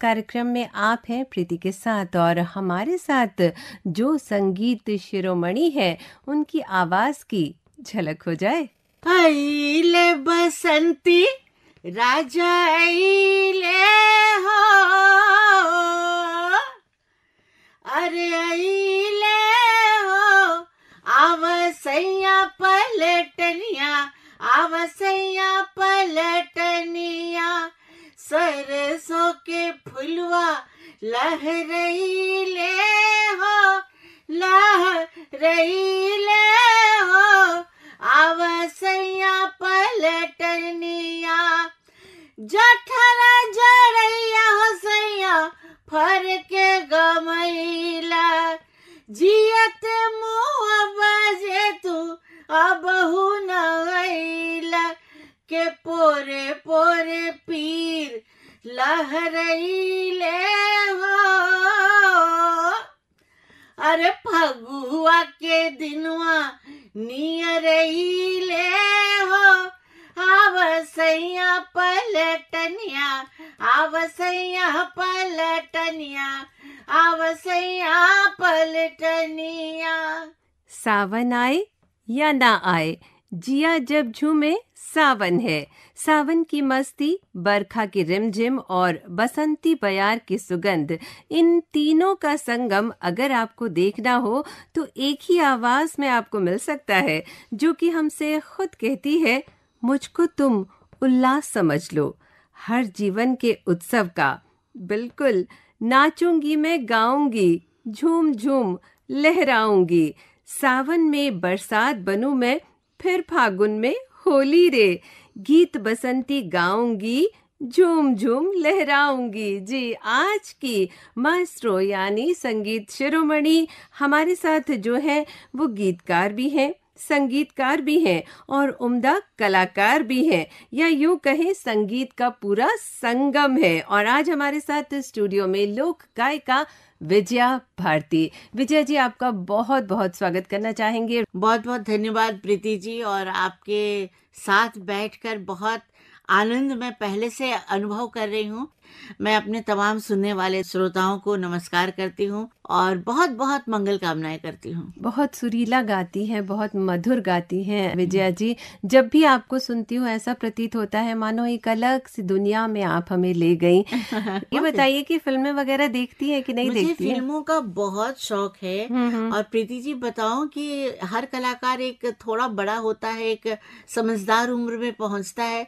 कार्यक्रम में आप हैं प्रीति के साथ और हमारे साथ जो संगीत शिरोमणि है उनकी आवाज की झलक हो जाए अले बसंती राजा अले हो अरे अले हो सैया पलटनिया सैया पलटनिया सरसों के फुलवा लहरई ले हो लहरई ले हो आवसैया पलटनिया जठर जरैया हो सैया फर के गमैला जियत मुँह बजे तू अब न गैला के पोरे पोरे पीर लहरैले हो अरे फगुआ के दिनवा नियरैले हो आवसैया पलटनिया आवसैया पलटनिया आवसैया पलटनिया सावन आए या ना आए जिया जब झूमे सावन है सावन की मस्ती बरखा की रिमझिम और बसंती बयार की सुगंध इन तीनों का संगम अगर आपको देखना हो तो एक ही आवाज में आपको मिल सकता है जो कि हमसे खुद कहती है मुझको तुम उल्लास समझ लो हर जीवन के उत्सव का बिल्कुल नाचूंगी मैं गाऊंगी झूम झूम लहराऊंगी सावन में बरसात बनू मैं फिर फागुन में होली रे गीत बसंती गाऊंगी झूम झूम लहराऊंगी जी आज की मास्ट्रो यानी संगीत शिरोमणि हमारे साथ जो है वो गीतकार भी हैं संगीतकार भी हैं और उम्दा कलाकार भी हैं या यूं कहें संगीत का पूरा संगम है और आज हमारे साथ स्टूडियो में लोक गायिका विजया भारती विजया जी आपका बहुत बहुत स्वागत करना चाहेंगे बहुत बहुत धन्यवाद प्रीति जी और आपके साथ बैठकर बहुत आनंद मैं पहले से अनुभव कर रही हूँ मैं अपने तमाम सुनने वाले श्रोताओं को नमस्कार करती हूँ और बहुत बहुत मंगल कामनाएं करती हूँ बहुत सुरीला गाती हैं बहुत मधुर गाती हैं विजया जी जब भी आपको सुनती हूँ ऐसा प्रतीत होता है मानो एक अलग सी दुनिया में आप हमें ले गई ये बताइए कि फिल्में वगैरह देखती है कि नहीं मुझे देखती फिल्मों का बहुत शौक है हम्म, हम्म। और प्रीति जी बताओ कि हर कलाकार एक थोड़ा बड़ा होता है एक समझदार उम्र में पहुंचता है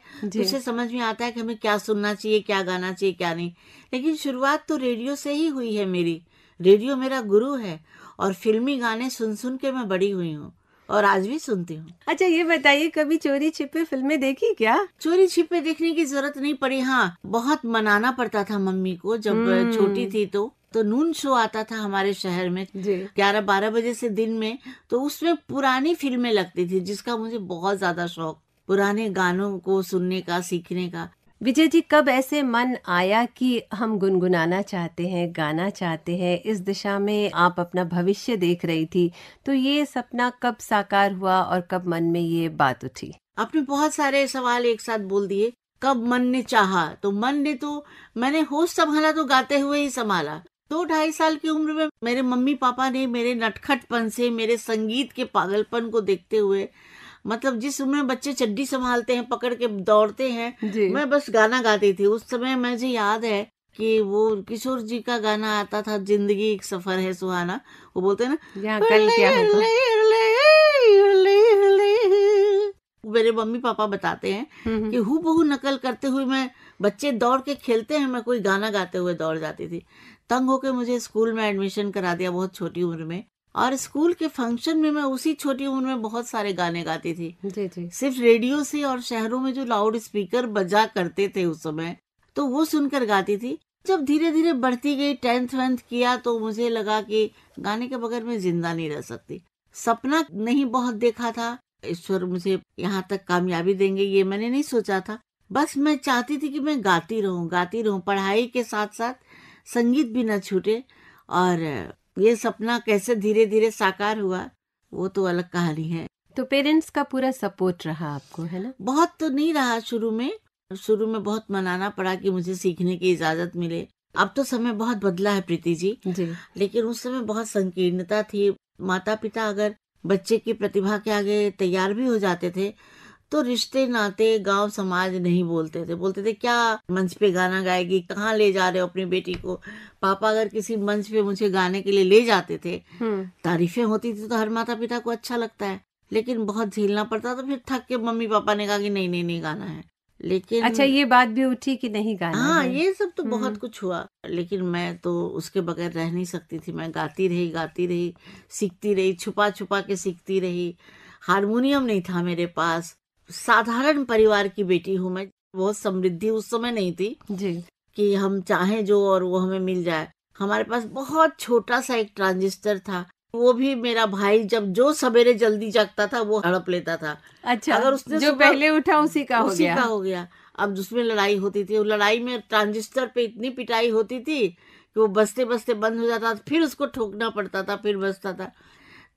से समझ में आता है कि हमें क्या सुनना चाहिए क्या गाना चाहिए क्या नहीं लेकिन शुरुआत तो रेडियो से ही हुई है मेरी रेडियो मेरा गुरु है और फिल्मी गाने सुन सुन के मैं बड़ी हुई हूँ और आज भी सुनती हूँ अच्छा ये बताइए कभी चोरी छिपे फिल्में देखी क्या चोरी छिपे देखने की जरूरत नहीं पड़ी हाँ बहुत मनाना पड़ता था मम्मी को जब हम्म। छोटी थी तो तो नून शो आता था हमारे शहर में ग्यारह बारह बजे से दिन में तो उसमें पुरानी फिल्में लगती थी जिसका मुझे बहुत ज्यादा शौक पुराने गानों को सुनने का सीखने का विजय जी कब ऐसे मन आया कि हम गुनगुनाना चाहते हैं गाना चाहते हैं इस दिशा में आप अपना भविष्य देख रही थी तो ये सपना कब साकार हुआ और कब मन में ये बात उठी आपने बहुत सारे सवाल एक साथ बोल दिए कब मन ने चाहा तो मन ने तो मैंने होश संभाला तो गाते हुए ही संभाला दो तो ढाई साल की उम्र में मेरे मम्मी पापा ने मेरे नटखटपन से मेरे संगीत के पागलपन को देखते हुए मतलब जिस उम्र बच्चे चड्डी संभालते हैं पकड़ के दौड़ते हैं मैं बस गाना गाती थी उस समय मुझे याद है कि वो किशोर जी का गाना आता था जिंदगी एक सफर है सुहाना वो बोलते हैं ना कल क्या मेरे मम्मी पापा बताते हैं हम्म, हम्म। कि हु बहु नकल करते हुए मैं बच्चे दौड़ के खेलते हैं मैं कोई गाना गाते हुए दौड़ जाती थी तंग होके मुझे स्कूल में एडमिशन करा दिया बहुत छोटी उम्र में और स्कूल के फंक्शन में मैं उसी छोटी उम्र में बहुत सारे गाने गाती थी जी जी सिर्फ रेडियो से और शहरों में जो लाउड स्पीकर बजा करते थे उस समय तो वो सुनकर गाती थी जब धीरे धीरे बढ़ती गई टेंथ वेंथ किया तो मुझे लगा कि गाने के बगैर मैं जिंदा नहीं रह सकती सपना नहीं बहुत देखा था ईश्वर मुझे यहाँ तक कामयाबी देंगे ये मैंने नहीं सोचा था बस मैं चाहती थी कि मैं गाती रहूँ गाती रहूँ पढ़ाई के साथ साथ संगीत भी न छूटे और ये सपना कैसे धीरे धीरे साकार हुआ वो तो अलग कहानी है तो पेरेंट्स का पूरा सपोर्ट रहा आपको है ना बहुत तो नहीं रहा शुरू में शुरू में बहुत मनाना पड़ा कि मुझे सीखने की इजाजत मिले अब तो समय बहुत बदला है प्रीति जी, जी। लेकिन उस समय बहुत संकीर्णता थी माता पिता अगर बच्चे की प्रतिभा के आगे तैयार भी हो जाते थे तो रिश्ते नाते गांव समाज नहीं बोलते थे बोलते थे क्या मंच पे गाना गाएगी कहाँ ले जा रहे हो अपनी बेटी को पापा अगर किसी मंच पे मुझे गाने के लिए ले जाते थे हम्म। तारीफें होती थी तो हर माता पिता को अच्छा लगता है लेकिन बहुत झेलना पड़ता तो फिर थक के मम्मी पापा ने कहा कि नहीं नहीं नहीं गाना है लेकिन अच्छा ये बात भी उठी कि नहीं गाना हाँ ये सब तो बहुत हम्म। कुछ हुआ लेकिन मैं तो उसके बगैर रह नहीं सकती थी मैं गाती रही गाती रही सीखती रही छुपा छुपा के सीखती रही हारमोनियम नहीं था मेरे पास साधारण परिवार की बेटी हूँ मैं बहुत समृद्धि उस समय नहीं थी जी कि हम चाहें जो और वो हमें मिल जाए हमारे पास बहुत छोटा सा एक ट्रांजिस्टर था वो भी मेरा भाई जब जो सवेरे जल्दी जागता था वो हड़प लेता था अच्छा अगर उसने जो पहले उठा उसी का हो उसी गया का हो गया अब जिसमें लड़ाई होती थी लड़ाई में ट्रांजिस्टर पे इतनी पिटाई होती थी कि वो बसते बसते बंद हो जाता था फिर उसको ठोकना पड़ता था फिर बसता था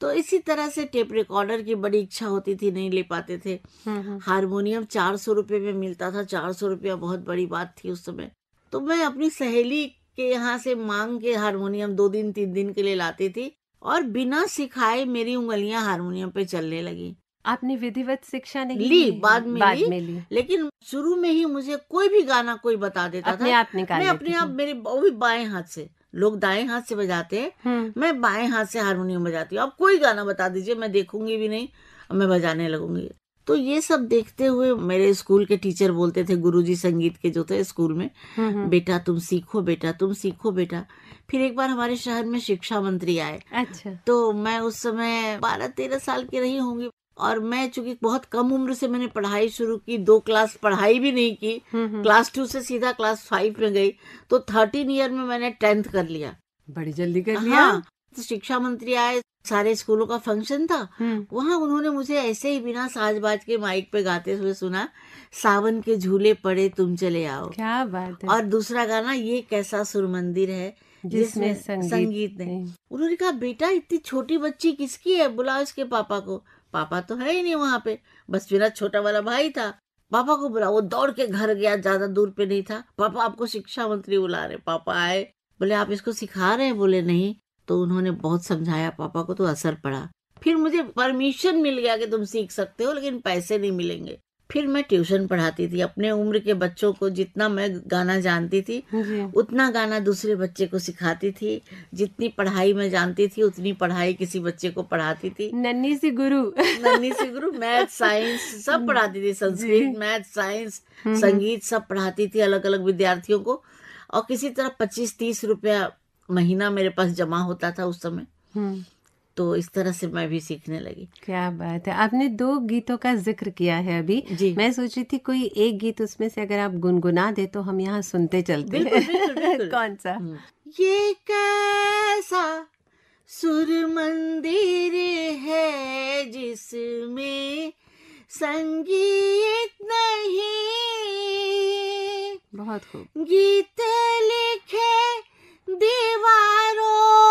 तो इसी तरह से टेप रिकॉर्डर की बड़ी इच्छा होती थी नहीं ले पाते थे हम्म, हम्म। हारमोनियम चार सौ रुपये में मिलता था चार सौ रुपया बहुत बड़ी बात थी उस समय तो मैं अपनी सहेली के यहाँ से मांग के हारमोनियम दो दिन तीन दिन के लिए लाती थी और बिना सिखाए मेरी उंगलियां हारमोनियम पे चलने लगी आपने विधिवत शिक्षा नहीं ली बाद में बाद ली, में ली लेकिन शुरू में ही मुझे कोई भी गाना कोई बता देता अपने था आप मैं अपने आप मेरे वो भी बाएं हाथ से लोग दाएं हाथ से बजाते हैं हम्म। मैं बाएं हाथ से हारमोनियम बजाती हूँ आप कोई गाना बता दीजिए मैं देखूंगी भी नहीं मैं बजाने लगूंगी तो ये सब देखते हुए मेरे स्कूल के टीचर बोलते थे गुरुजी संगीत के जो थे स्कूल में हम्म, हम्म। बेटा तुम सीखो बेटा तुम सीखो बेटा फिर एक बार हमारे शहर में शिक्षा मंत्री आए अच्छा तो मैं उस समय बारह तेरह साल की रही होंगी और मैं चूंकि बहुत कम उम्र से मैंने पढ़ाई शुरू की दो क्लास पढ़ाई भी नहीं की हम्म, हम्म। क्लास टू से सीधा क्लास फाइव में गई तो थर्टीन ईयर में मैंने टेंथ कर लिया बड़ी जल्दी कर लिया हाँ, तो शिक्षा मंत्री आए सारे स्कूलों का फंक्शन था हम्म। वहाँ उन्होंने मुझे ऐसे ही बिना साज बाज के माइक पे गाते हुए सुना सावन के झूले पड़े तुम चले आओ क्या बात है और दूसरा गाना ये कैसा सुर मंदिर है जिसमें संगीत, संगीत ने उन्होंने कहा बेटा इतनी छोटी बच्ची किसकी है बुलाओ इसके पापा को पापा तो है ही नहीं वहाँ पे बस मेरा छोटा वाला भाई था पापा को बुला वो दौड़ के घर गया ज्यादा दूर पे नहीं था पापा आपको शिक्षा मंत्री बुला रहे पापा आए बोले आप इसको सिखा रहे हैं बोले नहीं तो उन्होंने बहुत समझाया पापा को तो असर पड़ा फिर मुझे परमिशन मिल गया कि तुम सीख सकते हो लेकिन पैसे नहीं मिलेंगे फिर मैं ट्यूशन पढ़ाती थी अपने उम्र के बच्चों को जितना मैं गाना जानती थी उतना गाना दूसरे बच्चे को सिखाती थी जितनी पढ़ाई मैं जानती थी उतनी पढ़ाई किसी बच्चे को पढ़ाती थी नन्नी सी गुरु नन्नी सी गुरु मैथ साइंस सब पढ़ाती थी संस्कृत मैथ साइंस हम्म, हम्म। संगीत सब पढ़ाती थी अलग अलग विद्यार्थियों को और किसी तरह पच्चीस तीस रुपया महीना मेरे पास जमा होता था उस समय हम्म। तो इस तरह से मैं भी सीखने लगी क्या बात है आपने दो गीतों का जिक्र किया है अभी जी मैं सोच रही थी कोई एक गीत उसमें से अगर आप गुनगुना दे तो हम यहाँ सुनते चलते बिल्कुल, बिल्कुल, बिल्कुल। कौन सा हम्म। ये कैसा सुर मंदिर है जिसमें संगीत नहीं बहुत खूब गीत लिखे दीवारों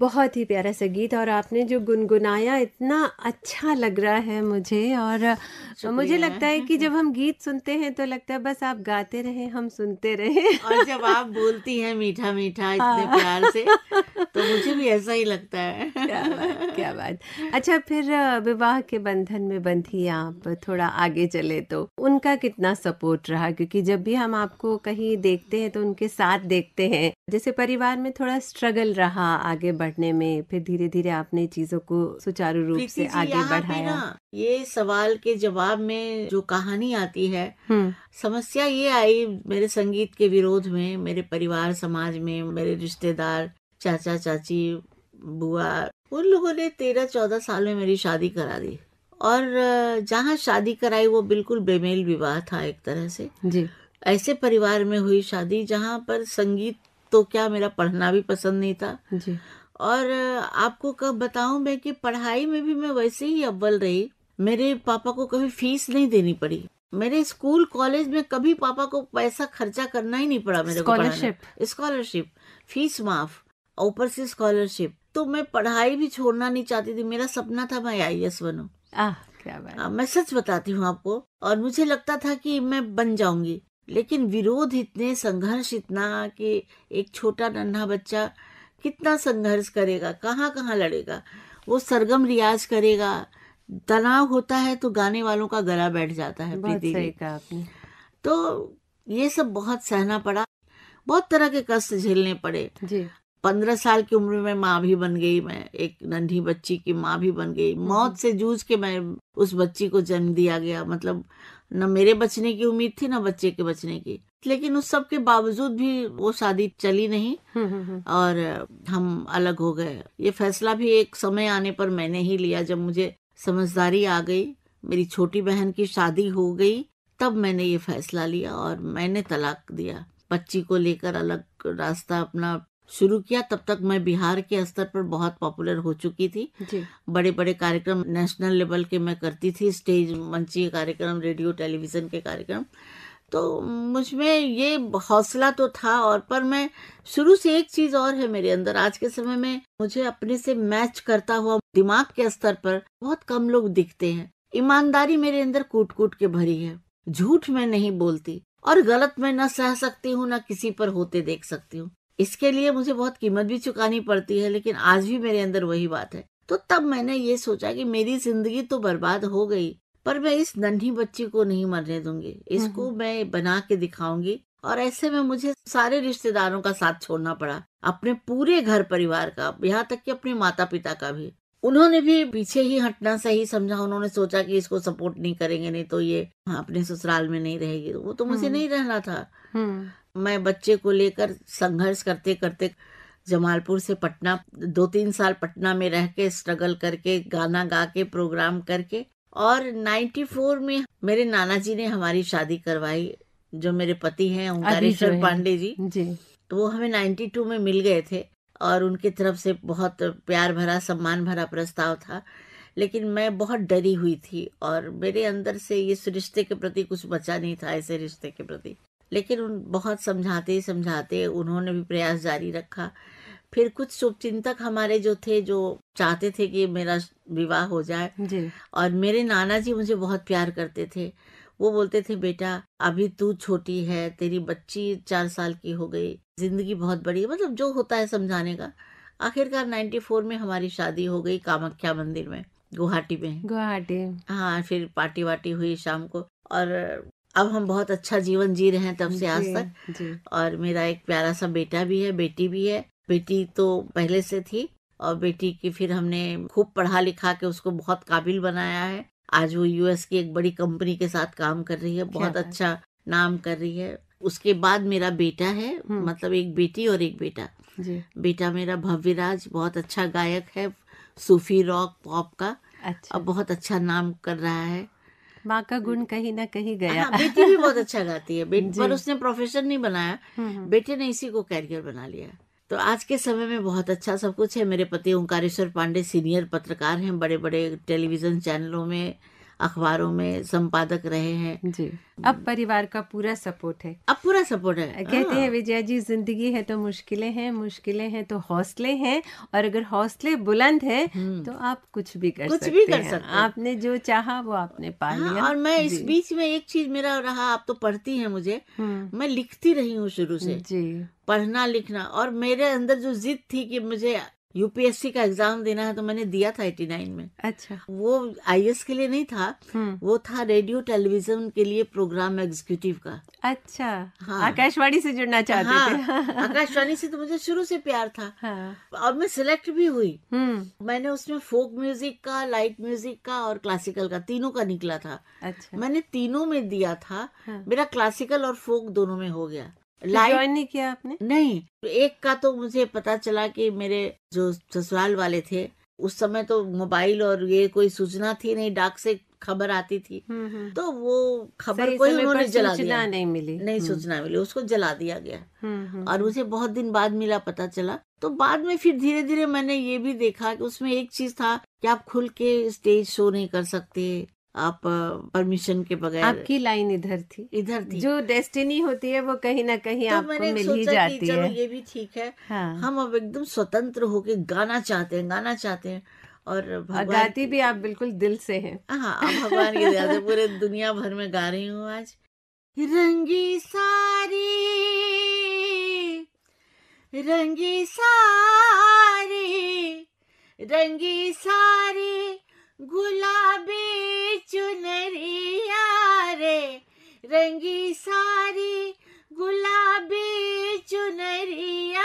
बहुत ही प्यारा सा गीत और आपने जो गुनगुनाया इतना अच्छा लग रहा है मुझे और मुझे लगता है कि हम्म, हम्म। जब हम गीत सुनते हैं तो लगता है बस आप गाते रहे हम सुनते रहे और जब आप बोलती हैं मीठा मीठा इतने हाँ। प्यार से तो मुझे भी ऐसा ही लगता है क्या बात अच्छा फिर विवाह के बंधन में बंधी आप थोड़ा आगे चले तो उनका कितना सपोर्ट रहा क्योंकि जब भी हम आपको कहीं देखते हैं तो उनके साथ देखते हैं जैसे परिवार में थोड़ा स्ट्रगल रहा आगे बढ़ने में फिर धीरे धीरे आपने चीजों को सुचारू रूप से आगे बढ़ाया ये सवाल के जवाब जवाब में जो कहानी आती है हम्म। समस्या ये आई मेरे संगीत के विरोध में मेरे परिवार समाज में मेरे रिश्तेदार चाचा चाची बुआ उन लोगों ने तेरह चौदह साल में मेरी शादी करा दी और जहाँ शादी कराई वो बिल्कुल बेमेल विवाह था एक तरह से जी ऐसे परिवार में हुई शादी जहाँ पर संगीत तो क्या मेरा पढ़ना भी पसंद नहीं था जी और आपको कब बताऊं मैं कि पढ़ाई में भी मैं वैसे ही अव्वल रही मेरे पापा को कभी फीस नहीं देनी पड़ी मेरे स्कूल कॉलेज में कभी पापा को पैसा खर्चा करना ही नहीं पड़ा मेरे स्कॉलरशिप स्कॉलरशिप फीस माफ ऊपर से स्कॉलरशिप तो मैं पढ़ाई भी छोड़ना नहीं चाहती थी मेरा सपना था मैं आई एस बनू मैं सच बताती हूँ आपको और मुझे लगता था कि मैं बन जाऊंगी लेकिन विरोध इतने संघर्ष इतना कि एक छोटा नन्हा बच्चा कितना संघर्ष करेगा कहाँ कहाँ लड़ेगा वो सरगम रियाज करेगा तनाव होता है तो गाने वालों का गला बैठ जाता है प्रीति आपने तो ये सब बहुत सहना पड़ा बहुत तरह के कष्ट झेलने पड़े पंद्रह साल की उम्र में माँ भी बन गई मैं एक नन्ही बच्ची की माँ भी बन गई हम्म। मौत से जूझ के मैं उस बच्ची को जन्म दिया गया मतलब न मेरे बचने की उम्मीद थी न बच्चे के बचने की लेकिन उस सब के बावजूद भी वो शादी चली नहीं हम्म, हम्म, और हम अलग हो गए ये फैसला भी एक समय आने पर मैंने ही लिया जब मुझे समझदारी आ गई मेरी छोटी बहन की शादी हो गई तब मैंने ये फैसला लिया और मैंने तलाक दिया बच्ची को लेकर अलग रास्ता अपना शुरू किया तब तक मैं बिहार के स्तर पर बहुत पॉपुलर हो चुकी थी बड़े बड़े कार्यक्रम नेशनल लेवल के मैं करती थी स्टेज मंचीय कार्यक्रम रेडियो टेलीविजन के कार्यक्रम तो मुझ में ये हौसला तो था और पर मैं शुरू से एक चीज और है मेरे अंदर आज के समय में मुझे अपने से मैच करता हुआ दिमाग के स्तर पर बहुत कम लोग दिखते हैं ईमानदारी मेरे अंदर कूट कूट के भरी है झूठ मैं नहीं बोलती और गलत मैं न सह सकती हूँ न किसी पर होते देख सकती हूँ इसके लिए मुझे बहुत कीमत भी चुकानी पड़ती है लेकिन आज भी मेरे अंदर वही बात है तो तब मैंने ये सोचा कि मेरी जिंदगी तो बर्बाद हो गई पर मैं इस नन्ही बच्ची को नहीं मरने दूंगी इसको हम्म। मैं बना के दिखाऊंगी और ऐसे में मुझे सारे रिश्तेदारों का साथ छोड़ना पड़ा अपने पूरे घर परिवार का यहाँ तक कि अपने माता पिता का भी उन्होंने भी पीछे ही हटना सही समझा उन्होंने सोचा कि इसको सपोर्ट नहीं करेंगे नहीं तो ये हाँ, अपने ससुराल में नहीं रहेगी वो तो मुझे हम्म। नहीं रहना था हम्म। मैं बच्चे को लेकर संघर्ष करते करते जमालपुर से पटना दो तीन साल पटना में रह के स्ट्रगल करके गाना गा के प्रोग्राम करके और 94 में मेरे नाना जी ने हमारी शादी करवाई जो मेरे पति हैं ओंकारेश्वर पांडे जी जी तो वो हमें 92 में मिल गए थे और उनकी तरफ से बहुत प्यार भरा सम्मान भरा प्रस्ताव था लेकिन मैं बहुत डरी हुई थी और मेरे अंदर से इस रिश्ते के प्रति कुछ बचा नहीं था ऐसे रिश्ते के प्रति लेकिन उन बहुत समझाते समझाते उन्होंने भी प्रयास जारी रखा फिर कुछ शुभचिंतक हमारे जो थे जो चाहते थे कि मेरा विवाह हो जाए जी और मेरे नाना जी मुझे बहुत प्यार करते थे वो बोलते थे बेटा अभी तू छोटी है तेरी बच्ची चार साल की हो गई जिंदगी बहुत बड़ी है मतलब जो होता है समझाने का आखिरकार 94 में हमारी शादी हो गई कामाख्या मंदिर में गुवाहाटी में गुवाहाटी हाँ फिर पार्टी वार्टी हुई शाम को और अब हम बहुत अच्छा जीवन जी रहे हैं तब से आज तक और मेरा एक प्यारा सा बेटा भी है बेटी भी है बेटी तो पहले से थी और बेटी की फिर हमने खूब पढ़ा लिखा के उसको बहुत काबिल बनाया है आज वो यूएस की एक बड़ी कंपनी के साथ काम कर रही है बहुत अच्छा नाम कर रही है उसके बाद मेरा बेटा है हम्म। मतलब एक बेटी और एक बेटा जी। बेटा मेरा भव्यराज बहुत अच्छा गायक है सूफी रॉक पॉप का अच्छा। और बहुत अच्छा नाम कर रहा है माँ का गुण कहीं ना कहीं गया हाँ, बेटी भी बहुत अच्छा गाती है पर उसने प्रोफेशन नहीं बनाया हम्म, हम्म। बेटे ने इसी को कैरियर बना लिया तो आज के समय में बहुत अच्छा सब कुछ है मेरे पति ओंकारेश्वर पांडे सीनियर पत्रकार हैं बड़े बड़े टेलीविज़न चैनलों में अखबारों में संपादक रहे हैं जी अब परिवार का पूरा सपोर्ट है अब पूरा सपोर्ट है कहते हैं हाँ। विजया जी जिंदगी है तो मुश्किलें हैं मुश्किलें हैं तो हौसले हैं और अगर हौसले बुलंद है हम्म। तो आप कुछ भी कर कुछ सकते भी कर हैं। सकते आपने जो चाहा वो आपने पा हाँ, लिया और मैं इस बीच में एक चीज मेरा रहा आप तो पढ़ती है मुझे हम्म। मैं लिखती रही हूँ शुरू से जी पढ़ना लिखना और मेरे अंदर जो जिद थी कि मुझे यूपीएससी का एग्जाम देना है तो मैंने दिया था एटी नाइन में अच्छा वो आई के लिए नहीं था हम्म। वो था रेडियो टेलीविजन के लिए प्रोग्राम एग्जीक्यूटिव का अच्छा हाँ आकाशवाणी से जुड़ना चाहती हाँ, थे आकाशवाणी से तो मुझे शुरू से प्यार था हाँ। और मैं सिलेक्ट भी हुई हम्म। मैंने उसमें फोक म्यूजिक का लाइट म्यूजिक का और क्लासिकल का तीनों का निकला था अच्छा मैंने तीनों में दिया था हाँ। मेरा क्लासिकल और फोक दोनों में हो गया ज्वाइन तो नहीं किया आपने नहीं तो एक का तो मुझे पता चला कि मेरे जो ससुराल वाले थे उस समय तो मोबाइल और ये कोई सूचना थी नहीं डाक से खबर आती थी हम्म, हम्म। तो वो खबर को ही उन्होंने जला दिया नहीं मिली नहीं हम्म। सूचना मिली उसको जला दिया गया और मुझे बहुत दिन बाद मिला पता चला तो बाद में फिर धीरे धीरे मैंने ये भी देखा कि उसमें एक चीज था कि आप खुल के स्टेज शो नहीं कर सकते आप परमिशन के बगैर आपकी लाइन इधर थी इधर थी जो डेस्टिनी होती है वो कहीं ना कहीं तो आपको मैंने मिल ही जाती है ये भी ठीक है हाँ। हम अब एकदम स्वतंत्र होके गाना चाहते हैं गाना चाहते हैं और गाती भी आप बिल्कुल दिल से हैं हाँ आप भगवान की दया से पूरे दुनिया भर में गा रही हूँ आज रंगी सारी रंगी सारी रंगी सारी गुलाबी चुनरिया रे रंगी सारी गुलाबी चुनरिया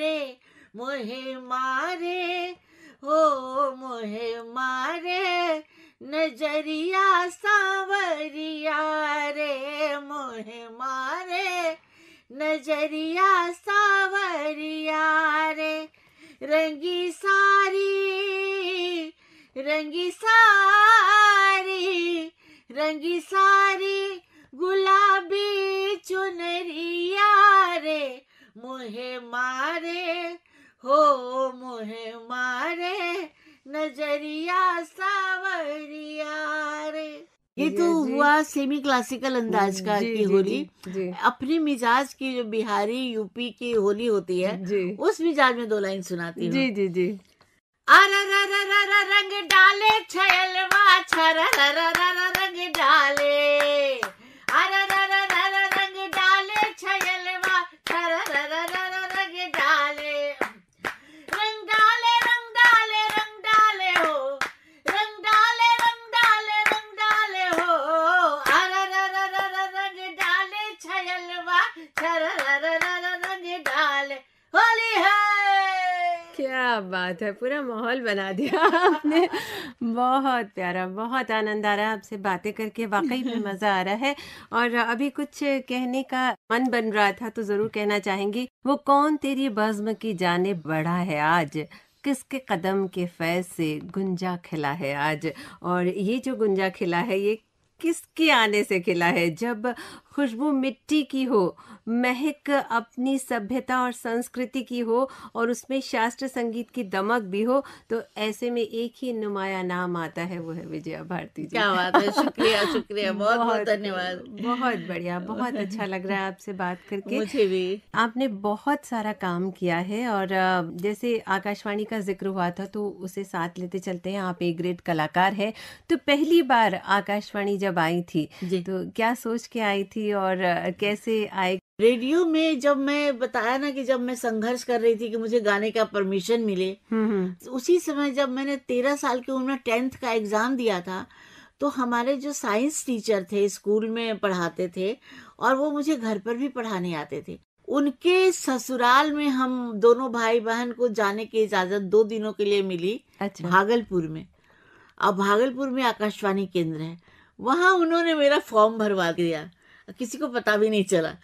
रे मोहे मारे हो मोहे मारे नजरिया सांवरिया रे मोहे मारे नजरिया सांवरिया रे रंगी सारी रंगी सारी रंगी सारी गुलाबी चुनरिया रे मुहे मारे हो मुहे मारे नजरिया सावरिया रे ये तो हुआ सेमी क्लासिकल अंदाज का की होली अपने मिजाज की जो बिहारी यूपी की होली होती है उस मिजाज में दो लाइन सुनाती हूँ जी जी जी रंग डाले छयलवा छर रर बात है पूरा माहौल बना दिया आपने बहुत प्यारा बहुत आनंद आ रहा है आपसे बातें करके वाकई में मज़ा आ रहा है और अभी कुछ कहने का मन बन रहा था तो ज़रूर कहना चाहेंगी वो कौन तेरी बज़्म की जाने बढ़ा है आज किसके कदम के फैज से गुंजा खिला है आज और ये जो गुंजा खिला है ये किसके आने से खिला है जब खुशबू मिट्टी की हो महक अपनी सभ्यता और संस्कृति की हो और उसमें शास्त्र संगीत की दमक भी हो तो ऐसे में एक ही नुमाया नाम आता है वो है विजया भारती जी क्या बात है शुक्रिया शुक्रिया बहुत बहुत धन्यवाद बहुत बढ़िया बहुत अच्छा लग रहा है आपसे बात करके मुझे भी आपने बहुत सारा काम किया है और जैसे आकाशवाणी का जिक्र हुआ था तो उसे साथ लेते चलते हैं आप एक ग्रेट कलाकार है तो पहली बार आकाशवाणी जब आई थी तो क्या सोच के आई थी और कैसे आए रेडियो में जब मैं बताया ना कि जब मैं संघर्ष कर रही थी कि मुझे गाने का परमिशन मिले हम्म, हम्म। उसी समय जब मैंने तेरह साल की उम्र में टेंथ का एग्जाम दिया था तो हमारे जो साइंस टीचर थे स्कूल में पढ़ाते थे और वो मुझे घर पर भी पढ़ाने आते थे उनके ससुराल में हम दोनों भाई बहन को जाने की इजाजत दो दिनों के लिए मिली अच्छा। भागलपुर में अब भागलपुर में आकाशवाणी केंद्र है वहाँ उन्होंने मेरा फॉर्म भरवा दिया किसी को पता भी नहीं चला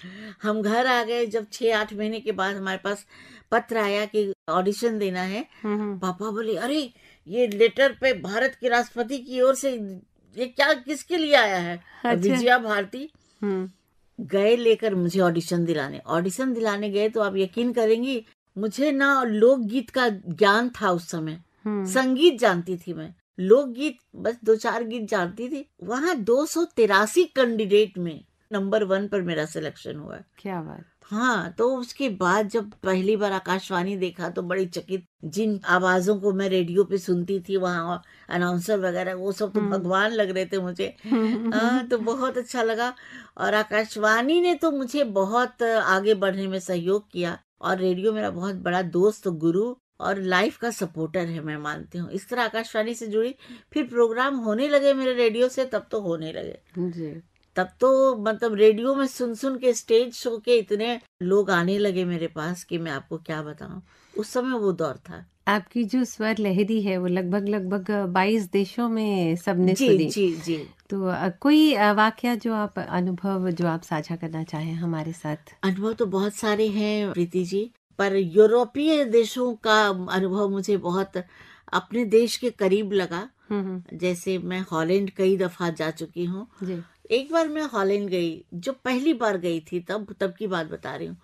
हम घर आ गए जब छह आठ महीने के बाद हमारे पास पत्र आया कि ऑडिशन देना है हम्म, हम्म। पापा बोले अरे ये लेटर पे भारत के राष्ट्रपति की ओर से ये क्या किसके लिए आया है अच्छा। विजया भारती हम्म। गए लेकर मुझे ऑडिशन दिलाने ऑडिशन दिलाने गए तो आप यकीन करेंगी मुझे ना लोकगीत का ज्ञान था उस समय संगीत जानती थी मैं लोकगीत बस दो चार गीत जानती थी वहाँ दो सौ कैंडिडेट में नंबर वन पर मेरा सिलेक्शन हुआ क्या बात हाँ तो उसके बाद जब पहली बार आकाशवाणी देखा तो बड़ी चकित जिन आवाजों को मैं रेडियो पे सुनती थी वहाँ अनाउंसर वगैरह वो सब तो हम्म। भगवान लग रहे थे मुझे हाँ तो बहुत अच्छा लगा और आकाशवाणी ने तो मुझे बहुत आगे बढ़ने में सहयोग किया और रेडियो मेरा बहुत बड़ा दोस्त गुरु और लाइफ का सपोर्टर है मैं मानती हूँ इस तरह आकाशवाणी से जुड़ी फिर प्रोग्राम होने लगे मेरे रेडियो से तब तो होने लगे जी तब तो मतलब रेडियो में सुन सुन के स्टेज शो के इतने लोग आने लगे मेरे पास कि मैं आपको क्या बताऊं उस समय वो दौर था आपकी जो स्वर लहरी है वो लगभग लगभग 22 देशों में सबने जी, सुनी जी जी तो कोई वाक्य जो आप अनुभव जो आप साझा करना चाहें हमारे साथ अनुभव तो बहुत सारे हैं प्रीति जी पर यूरोपीय देशों का अनुभव मुझे बहुत अपने देश के करीब लगा हम्म, हम्म। जैसे मैं हॉलैंड कई दफा जा चुकी हूँ एक बार मैं हॉलैंड गई जो पहली बार गई थी तब तब की बात बता रही हूँ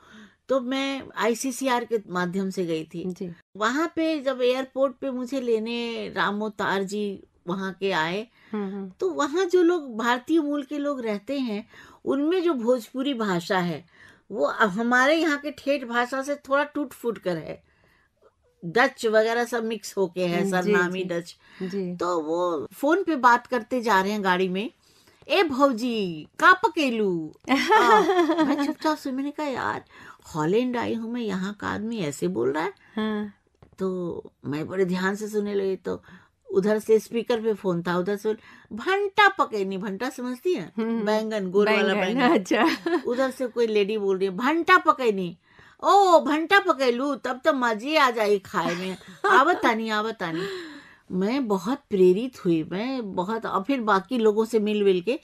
तो मैं आईसीसीआर के माध्यम से गई थी वहां पे जब एयरपोर्ट पे मुझे लेने रामो तार जी वहां के आए हम्म, हम्म। तो वहां जो लोग भारतीय मूल के लोग रहते हैं उनमें जो भोजपुरी भाषा है वो हमारे यहाँ के ठेठ भाषा से थोड़ा टूट फूट कर है डच वगैरह सब मिक्स होके है सरनामी डच तो वो फोन पे बात करते जा रहे हैं गाड़ी में ए भौजी का पकेलू मैं चुपचाप से मैंने कहा यार हॉलैंड आई हूँ मैं यहाँ का आदमी ऐसे बोल रहा है हाँ। तो मैं बड़े ध्यान से सुनने लगी तो उधर से स्पीकर पे फोन था उधर से भंटा पके नहीं भंटा समझती है हम्म, हम्म। बैंगन गोल वाला बैंगन अच्छा उधर से कोई लेडी बोल रही है भंटा पके नहीं ओ भंटा पकेलू तब तो मजे आ जाए खाए में आवत आनी आवत आनी मैं बहुत प्रेरित हुई मैं बहुत और फिर बाकी लोगों से मिल मिल के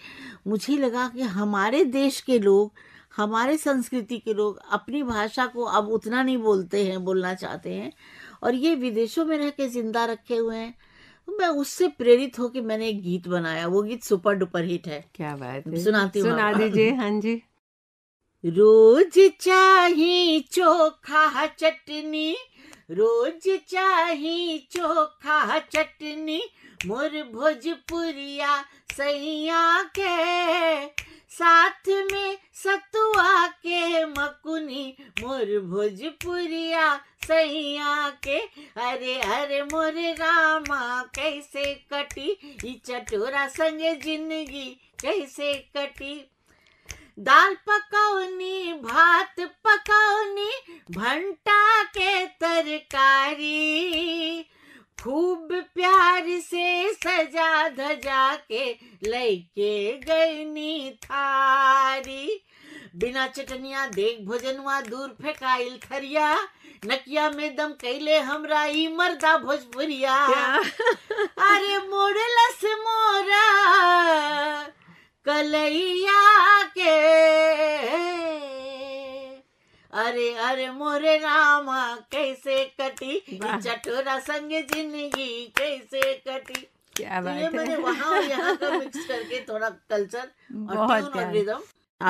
मुझे लगा कि हमारे देश के लोग हमारे संस्कृति के लोग अपनी भाषा को अब उतना नहीं बोलते हैं बोलना चाहते हैं और ये विदेशों में रह के ज़िंदा रखे हुए हैं तो मैं उससे प्रेरित होकर मैंने एक गीत बनाया वो गीत सुपर डुपर हिट है क्या बात है सुनाती हूँ सुना दीजिए हाँ जी रोज चाहे चोखा चटनी रोज चाहे चोखा चटनी मोर भोजपुरिया सैया के साथ में सतुआ के मकुनी मोर भोजपुरिया सैया के अरे अरे मोर रामा कैसे कटी चटोरा संग जिंदगी कैसे कटी दाल पकौनी भात पकौनी भंटा के तरकारी खूब प्यार से सजा धजा के लेके गईनी थारी बिना चटनिया देख हुआ दूर फेंकाइल थरिया नकिया में दम कैले हमरा ई मर्दा भोजपुरिया अरे लस मोरा कलैया के अरे अरे मोरे रामा कैसे कटी चटोरा संग जिंदगी कैसे कटी क्या तो बात ये मैंने वहाँ यहाँ का मिक्स करके थोड़ा कल्चर बहुत और रिदम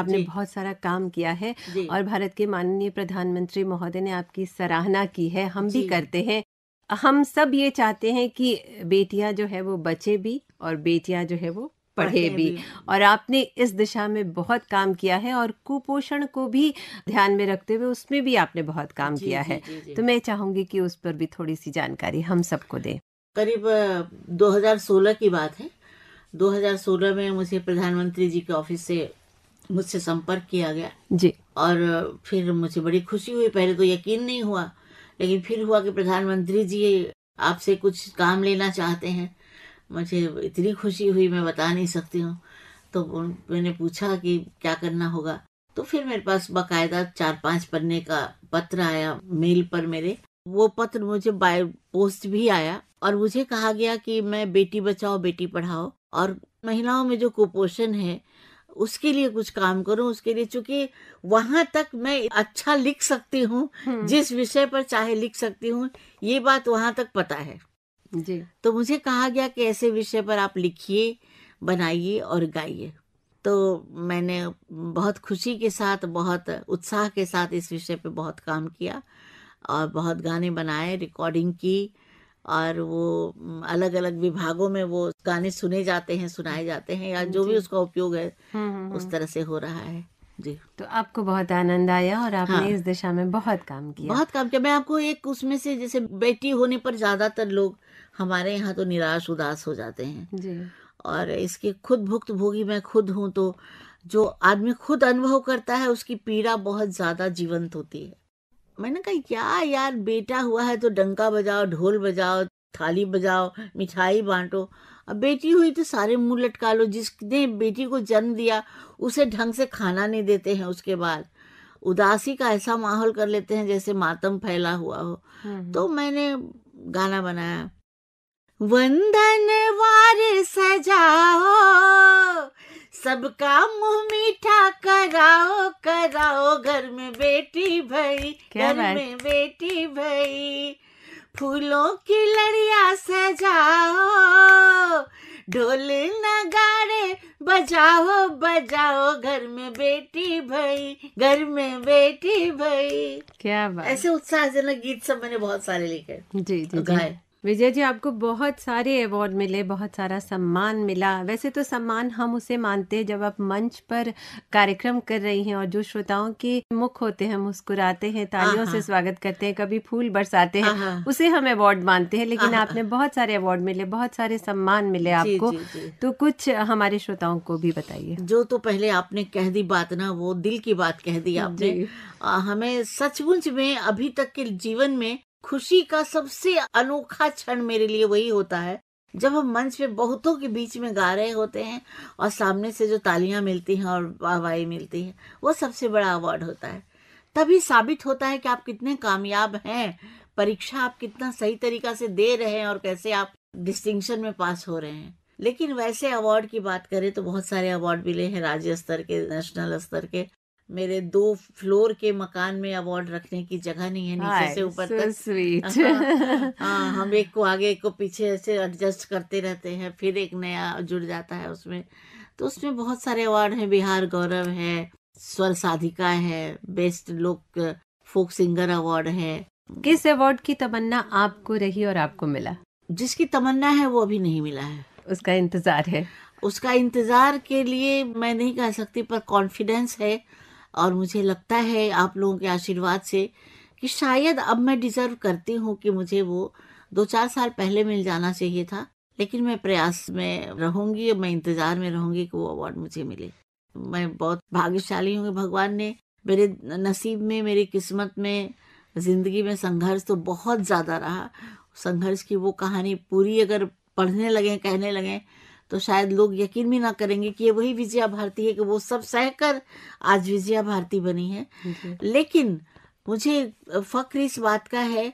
आपने बहुत सारा काम किया है और भारत के माननीय प्रधानमंत्री महोदय ने आपकी सराहना की है हम भी करते हैं हम सब ये चाहते हैं कि बेटियां जो है वो बचे भी और बेटियां जो है वो पढ़े भी।, भी और आपने इस दिशा में बहुत काम किया है और कुपोषण को भी ध्यान में रखते हुए उसमें भी आपने बहुत काम किया है तो मैं चाहूंगी कि उस पर भी थोड़ी सी जानकारी हम सबको दे करीब 2016 की बात है 2016 में मुझे प्रधानमंत्री जी के ऑफिस से मुझसे संपर्क किया गया जी और फिर मुझे बड़ी खुशी हुई पहले तो यकीन नहीं हुआ लेकिन फिर हुआ कि प्रधानमंत्री जी आपसे कुछ काम लेना चाहते हैं मुझे इतनी खुशी हुई मैं बता नहीं सकती हूँ तो मैंने पूछा कि क्या करना होगा तो फिर मेरे पास बाकायदा चार पांच पन्ने का पत्र आया मेल पर मेरे वो पत्र मुझे बाय पोस्ट भी आया और मुझे कहा गया कि मैं बेटी बचाओ बेटी पढ़ाओ और महिलाओं में जो कुपोषण है उसके लिए कुछ काम करूं उसके लिए चूंकि वहां तक मैं अच्छा लिख सकती हूँ हम्म। जिस विषय पर चाहे लिख सकती हूँ ये बात वहां तक पता है जी तो मुझे कहा गया कि ऐसे विषय पर आप लिखिए बनाइए और गाइए तो मैंने बहुत खुशी के साथ बहुत उत्साह के साथ इस विषय पे बहुत काम किया और बहुत गाने बनाए रिकॉर्डिंग की और वो अलग अलग विभागों में वो गाने सुने जाते हैं सुनाए जाते हैं या जो भी उसका उपयोग है हम्म, हम्म, हम्म। उस तरह से हो रहा है जी तो आपको बहुत आनंद आया और आपने हाँ। इस दिशा में बहुत काम किया बहुत काम किया मैं आपको एक उसमें से जैसे बेटी होने पर ज्यादातर लोग हमारे यहाँ तो निराश उदास हो जाते हैं जी और इसके खुद भुक्त भोगी मैं खुद हूँ तो जो आदमी खुद अनुभव करता है उसकी पीड़ा बहुत ज़्यादा जीवंत होती है मैंने कहा क्या यार बेटा हुआ है तो डंका बजाओ ढोल बजाओ थाली बजाओ मिठाई बांटो अब बेटी हुई तो सारे मुंह लटका लो जिसने बेटी को जन्म दिया उसे ढंग से खाना नहीं देते हैं उसके बाद उदासी का ऐसा माहौल कर लेते हैं जैसे मातम फैला हुआ हो हम्म। तो मैंने गाना बनाया वंदन वार सजाओ सबका मुंह मीठा कराओ कराओ घर में बेटी भाई घर में बेटी भाई फूलों की लड़िया सजाओ ढोल नगाड़े बजाओ बजाओ घर में बेटी भाई घर में बेटी भाई क्या बात ऐसे उत्साहजनक गीत सब मैंने बहुत सारे लिखे जी जी गाए विजय जी आपको बहुत सारे अवार्ड मिले बहुत सारा सम्मान मिला वैसे तो सम्मान हम उसे मानते हैं जब आप मंच पर कार्यक्रम कर रही हैं और जो श्रोताओं के मुख होते हैं मुस्कुराते हैं तालियों हाँ, से हाँ। स्वागत करते हैं कभी फूल बरसाते हैं हाँ, उसे हम अवार्ड मानते हैं लेकिन आपने बहुत सारे अवार्ड मिले बहुत सारे सम्मान मिले आपको जी, जी, जी। तो कुछ हमारे श्रोताओं को भी बताइए जो तो पहले आपने कह दी बात ना वो दिल की बात कह दी आपने हमें सचमुच में अभी तक के जीवन में खुशी का सबसे अनोखा क्षण मेरे लिए वही होता है जब हम मंच पे बहुतों के बीच में गा रहे होते हैं और सामने से जो तालियां मिलती हैं और वाहवाही मिलती है वो सबसे बड़ा अवार्ड होता है तभी साबित होता है कि आप कितने कामयाब हैं परीक्षा आप कितना सही तरीका से दे रहे हैं और कैसे आप डिस्टिंक्शन में पास हो रहे हैं लेकिन वैसे अवार्ड की बात करें तो बहुत सारे अवार्ड मिले हैं राज्य स्तर के नेशनल स्तर के मेरे दो फ्लोर के मकान में अवार्ड रखने की जगह नहीं है नीचे से ऊपर तक स्वीट हाँ, हाँ हम एक को आगे एक को पीछे ऐसे एडजस्ट करते रहते हैं फिर एक नया जुड़ जाता है उसमें तो उसमें बहुत सारे अवार्ड हैं बिहार गौरव है स्वर साधिका है बेस्ट लोक फोक सिंगर अवार्ड है किस अवार्ड की तमन्ना आपको रही और आपको मिला जिसकी तमन्ना है वो अभी नहीं मिला है उसका इंतजार है उसका इंतजार के लिए मैं नहीं कह सकती पर कॉन्फिडेंस है और मुझे लगता है आप लोगों के आशीर्वाद से कि शायद अब मैं डिज़र्व करती हूँ कि मुझे वो दो चार साल पहले मिल जाना चाहिए था लेकिन मैं प्रयास में रहूँगी मैं इंतज़ार में रहूँगी कि वो अवार्ड मुझे मिले मैं बहुत भाग्यशाली हूँ भगवान ने मेरे नसीब में मेरी किस्मत में ज़िंदगी में संघर्ष तो बहुत ज़्यादा रहा संघर्ष की वो कहानी पूरी अगर पढ़ने लगे कहने लगे तो शायद लोग यकीन भी ना करेंगे कि ये वही विजया भारती है कि वो सब सहकर आज विजया भारती बनी है लेकिन मुझे फक्र इस बात का है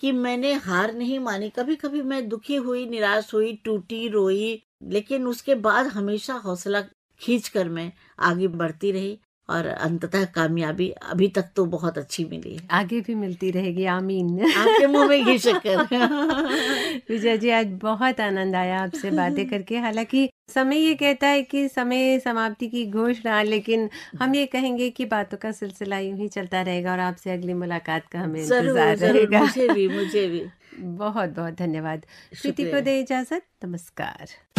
कि मैंने हार नहीं मानी कभी कभी मैं दुखी हुई निराश हुई टूटी रोई लेकिन उसके बाद हमेशा हौसला खींच कर मैं आगे बढ़ती रही और अंततः कामयाबी अभी तक तो बहुत अच्छी मिली आगे भी मिलती रहेगी आमीन आपके मुंह में घी शक्कर विजय जी आज बहुत आनंद आया आपसे बातें करके हालांकि समय ये कहता है कि समय समाप्ति की घोषणा लेकिन हम ये कहेंगे कि बातों का सिलसिला यूं ही चलता रहेगा और आपसे अगली मुलाकात का हमें इंतजार रहेगा मुझे भी मुझे भी बहुत बहुत धन्यवाद प्रीति को दे इजाजत नमस्कार